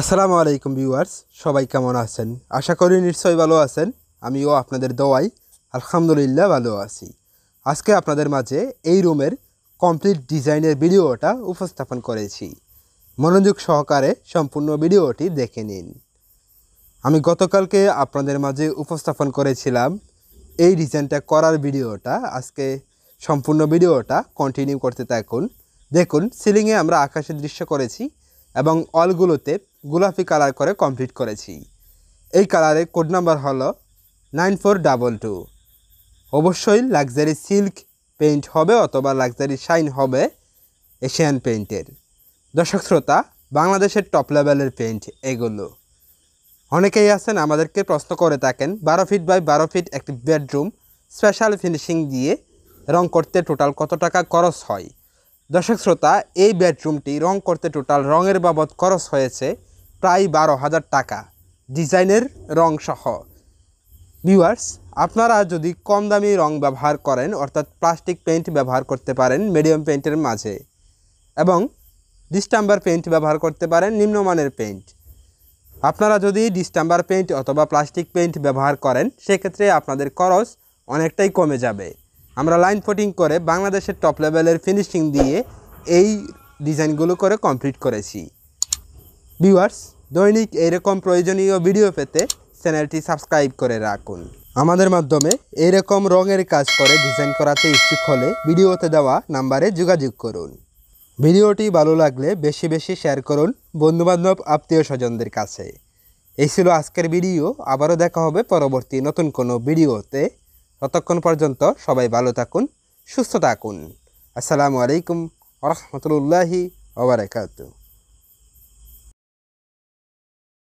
আসসালামু আলাইকুম ভিউয়ার্স সবাই কেমন আছেন আশা করি নিশ্চয়ই ভালো আছেন আমিও আপনাদের দোয়াই আলহামদুলিল্লাহ ভালো আছি আজকে আপনাদের মাঝে এই রুমের কমপ্লিট ডিজাইনের ভিডিওটা উপস্থাপন করেছি মনোযোগ সহকারে সম্পূর্ণ ভিডিওটি দেখে নিন আমি গতকালকে আপনাদের মাঝে উপস্থাপন করেছিলাম এই ডিজাইনটা করার ভিডিওটা আজকে সম্পূর্ণ ভিডিওটা কন্টিনিউ করতে থাকুন দেখুন সিলিংয়ে আমরা আকাশের দৃশ্য করেছি এবং অলগুলোতে গোলাপি কালার করে কমপ্লিট করেছি এই কালারের কোড নাম্বার হলো নাইন ফোর ডাবল টু অবশ্যই লাক্সারি সিল্ক পেইন্ট হবে অথবা লাক্সারি শাইন হবে এশিয়ান পেইন্টের দর্শক শ্রোতা বাংলাদেশের টপ লেভেলের পেইন্ট এগুলো অনেকেই আছেন আমাদেরকে প্রশ্ন করে থাকেন বারো ফিট বাই বারো ফিট একটি বেডরুম স্পেশাল ফিনিশিং দিয়ে রং করতে টোটাল কত টাকা খরচ হয় দর্শক শ্রোতা এই বেডরুমটি রং করতে টোটাল রঙের বাবদ খরচ হয়েছে প্রায় বারো হাজার টাকা ডিজাইনের রং সহ ভিউয়ার্স আপনারা যদি কম দামি রং ব্যবহার করেন অর্থাৎ প্লাস্টিক পেন্ট ব্যবহার করতে পারেন মিডিয়াম পেন্টের মাঝে এবং ডিস্টাম্বার পেন্ট ব্যবহার করতে পারেন নিম্নমানের পেন্ট আপনারা যদি ডিস্টাম্বার পেন্ট অথবা প্লাস্টিক পেন্ট ব্যবহার করেন সেক্ষেত্রে আপনাদের খরচ অনেকটাই কমে যাবে আমরা লাইন ফোটিং করে বাংলাদেশের টপ লেভেলের ফিনিশিং দিয়ে এই ডিজাইনগুলো করে কমপ্লিট করেছি ভিউয়ার্স দৈনিক এইরকম প্রয়োজনীয় ভিডিও পেতে চ্যানেলটি সাবস্ক্রাইব করে রাখুন আমাদের মাধ্যমে এরকম রঙের কাজ করে ডিজাইন করাতে ইচ্ছুক হলে ভিডিওতে দেওয়া নাম্বারে যোগাযোগ করুন ভিডিওটি ভালো লাগলে বেশি বেশি শেয়ার করুন বন্ধুবান্ধব আত্মীয় স্বজনদের কাছে এই ছিল আজকের ভিডিও আবারও দেখা হবে পরবর্তী নতুন কোনো ভিডিওতে ততক্ষণ পর্যন্ত সবাই ভালো থাকুন সুস্থ থাকুন আসসালামু আলাইকুম রহমতুল্লাহি ওবরাকাতু